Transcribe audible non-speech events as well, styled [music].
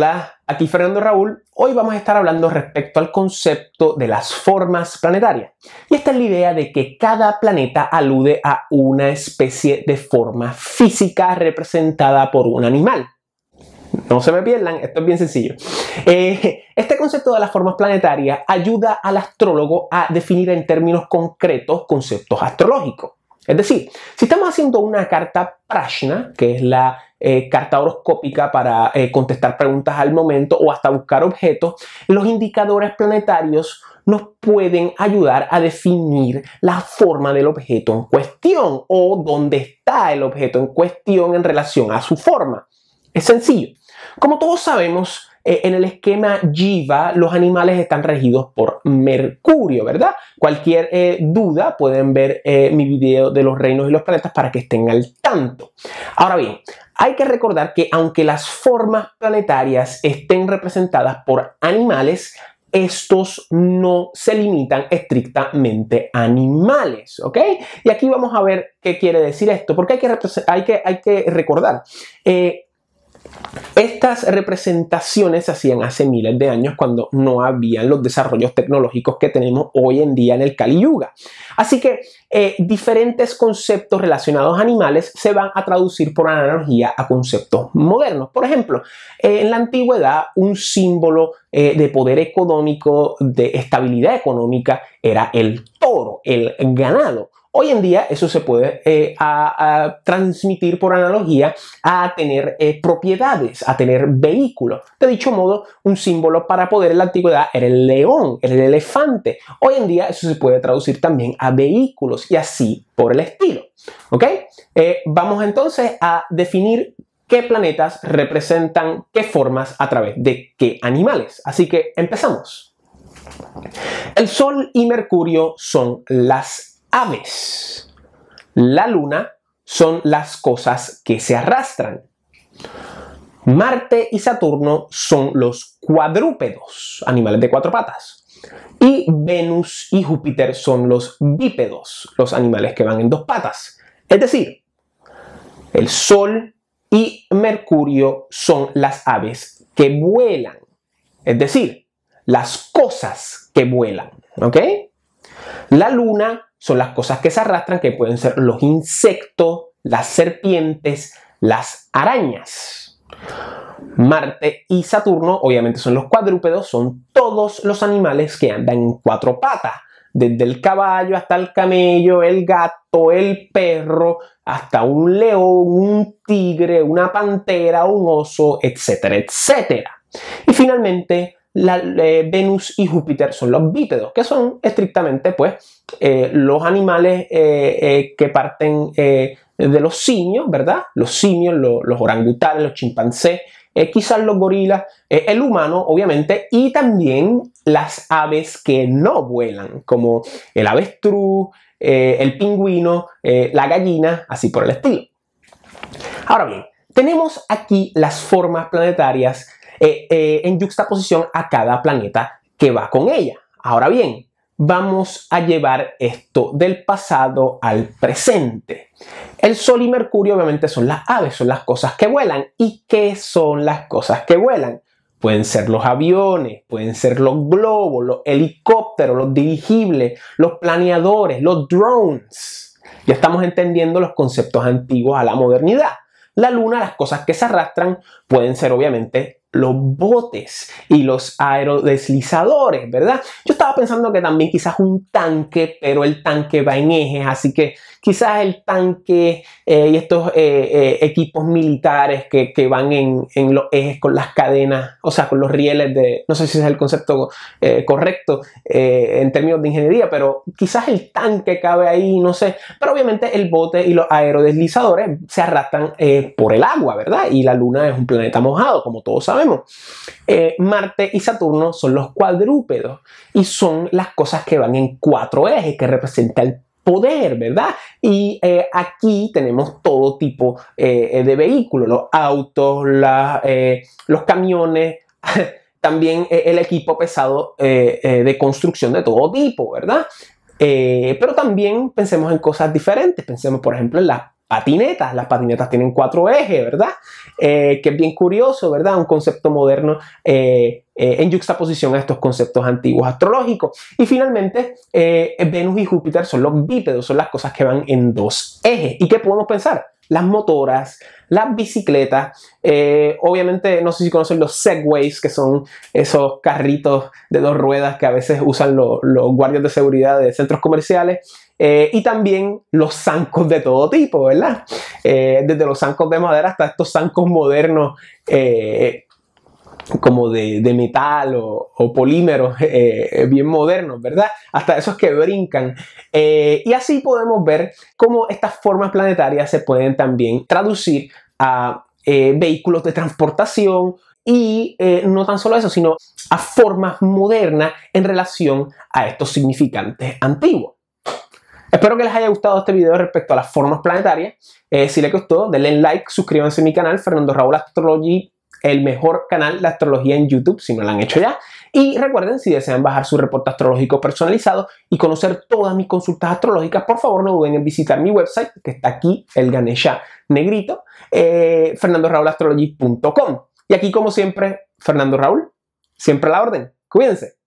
Hola, aquí Fernando Raúl. Hoy vamos a estar hablando respecto al concepto de las formas planetarias. Y esta es la idea de que cada planeta alude a una especie de forma física representada por un animal. No se me pierdan, esto es bien sencillo. Eh, este concepto de las formas planetarias ayuda al astrólogo a definir en términos concretos conceptos astrológicos. Es decir, si estamos haciendo una carta prashna, que es la eh, carta horoscópica para eh, contestar preguntas al momento o hasta buscar objetos, los indicadores planetarios nos pueden ayudar a definir la forma del objeto en cuestión o dónde está el objeto en cuestión en relación a su forma. Es sencillo. Como todos sabemos, eh, en el esquema Jiva los animales están regidos por Mercurio, ¿verdad? Cualquier eh, duda pueden ver eh, mi video de los reinos y los planetas para que estén al tanto. Ahora bien, hay que recordar que aunque las formas planetarias estén representadas por animales, estos no se limitan estrictamente a animales, ¿ok? Y aquí vamos a ver qué quiere decir esto, porque hay que, hay que, hay que recordar, estas representaciones se hacían hace miles de años cuando no habían los desarrollos tecnológicos que tenemos hoy en día en el Kali Yuga. Así que eh, diferentes conceptos relacionados a animales se van a traducir por analogía a conceptos modernos. Por ejemplo, eh, en la antigüedad un símbolo eh, de poder económico, de estabilidad económica, era el toro, el ganado. Hoy en día eso se puede eh, transmitir por analogía a tener eh, propiedades, a tener vehículos. De dicho modo, un símbolo para poder en la antigüedad era el león, era el elefante. Hoy en día eso se puede traducir también a vehículos y así por el estilo. Eh, vamos entonces a definir qué planetas representan qué formas a través de qué animales. Así que empezamos. El Sol y Mercurio son las aves, la luna son las cosas que se arrastran. Marte y Saturno son los cuadrúpedos, animales de cuatro patas. Y Venus y Júpiter son los bípedos, los animales que van en dos patas. Es decir, el Sol y Mercurio son las aves que vuelan. Es decir, las cosas que vuelan. ¿Ok? La Luna son las cosas que se arrastran, que pueden ser los insectos, las serpientes, las arañas. Marte y Saturno, obviamente son los cuadrúpedos, son todos los animales que andan en cuatro patas, desde el caballo hasta el camello, el gato, el perro, hasta un león, un tigre, una pantera, un oso, etcétera, etcétera. Y finalmente, eh, Venus y Júpiter son los bípedos, que son estrictamente pues eh, los animales eh, que parten de los simios, ¿verdad? Los simios, los orangutanes, los chimpancés, quizás los gorilas, el humano obviamente y también las aves que no vuelan, como el avestruz, el pingüino, la gallina, así por el estilo. Ahora bien, tenemos aquí las formas planetarias eh, eh, en juxtaposición a cada planeta que va con ella. Ahora bien, vamos a llevar esto del pasado al presente. El Sol y Mercurio obviamente son las aves, son las cosas que vuelan. ¿Y qué son las cosas que vuelan? Pueden ser los aviones, pueden ser los globos, los helicópteros, los dirigibles, los planeadores, los drones. Ya estamos entendiendo los conceptos antiguos a la modernidad. La luna, las cosas que se arrastran, pueden ser obviamente los botes y los aerodeslizadores, ¿verdad? Yo estaba pensando que también quizás un tanque, pero el tanque va en ejes, así que quizás el tanque eh, y estos eh, eh, equipos militares que, van en, en, los ejes con las cadenas, o sea, con los rieles de, no sé si es el concepto correcto en términos de ingeniería, pero quizás el tanque cabe ahí, no sé, pero obviamente el bote y los aerodeslizadores se arrastran por el agua, ¿verdad? Y la luna es un planeta mojado, como todos saben. Eh, Marte y Saturno son los cuadrúpedos y son las cosas que van en cuatro ejes, que representa el poder, ¿verdad? Y eh, aquí tenemos todo tipo eh, de vehículos, los autos, los camiones. [laughs] también el equipo pesado de construcción de todo tipo, ¿verdad? pero también pensemos en cosas diferentes, pensemos por ejemplo en las patinetas. Las patinetas tienen cuatro ejes, ¿verdad? Eh, que es bien curioso, ¿verdad? Un concepto moderno eh, eh, en juxtaposición a estos conceptos antiguos astrológicos. Y finalmente, Venus y Júpiter son los bípedos, son las cosas que van en dos ejes. ¿Y qué podemos pensar? las motoras, las bicicletas. Eh, obviamente, no sé si conocen los segways, que son esos carritos de dos ruedas que a veces usan los guardias de seguridad de centros comerciales. Eh, y también los zancos de todo tipo, ¿verdad? Eh, desde los zancos de madera hasta estos zancos modernos como de, metal o, polímeros [laughs] eh, bien modernos, ¿verdad? Hasta esos que brincan. Eh, y así podemos ver cómo estas formas planetarias se pueden también traducir a eh, vehículos de transportación y no tan solo eso, sino a formas modernas en relación a estos significantes antiguos. Espero que les haya gustado este video respecto a las formas planetarias. si les gustó, denle like, suscríbanse a mi canal, Fernando Raúl Astrology el mejor canal de astrología en YouTube, si no lo han hecho ya. Y recuerden, si desean bajar su reporte astrológico personalizado y conocer todas mis consultas astrológicas, por favor no duden en visitar mi website, que está aquí, el Ganesha Negrito, eh, fernandoraulastrology.com. Y aquí, como siempre, Fernando Raúl, siempre a la orden. Cuídense.